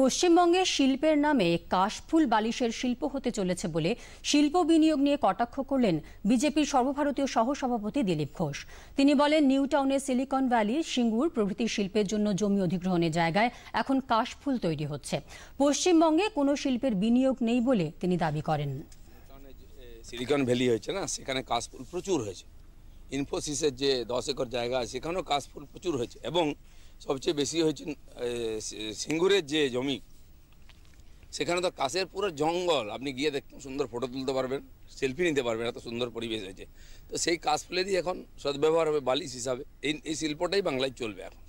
পশ্চিমবঙ্গে শিল্পের নামে কাশফুল বালিশের শিল্প হতে চলেছে বলে শিল্প বিনিয়োগ নিয়ে কটাক্ষ করলেন বিজেপির সর্বভারতীয় সহসভাপতি দিলীপ ঘোষ তিনি বলেন নিউ টাউনে সিলিকন ভ্যালি সিঙ্গুর প্রভৃতি শিল্পের জন্য জমি অধিগ্রহণের জায়গায় এখন কাশফুল তৈরি হচ্ছে পশ্চিমবঙ্গে কোনো শিল্পের বিনিয়োগ নেই বলে তিনি দাবি করেন সিলিকন ভ্যালি হয়েছে না সেখানে কাশফুল প্রচুর হয়েছে ইনফোসিসের যে দশ একর জায়গা সেখানেও কাশফুল প্রচুর হয়েছে এবং সবচেয়ে বেশি হয়েছে সিঙ্গুরের যে জমি সেখানে তো কাশের পুরো জঙ্গল আপনি গিয়ে দেখ সুন্দর ফটো তুলতে পারবেন সেলফি নিতে পারবেন এত সুন্দর পরিবেশ হয়েছে তো সেই কাশ ফুলেরই এখন সদ্ব্যবহার হবে বালিশ হিসাবে এই এই শিল্পটাই বাংলায় চলবে এখন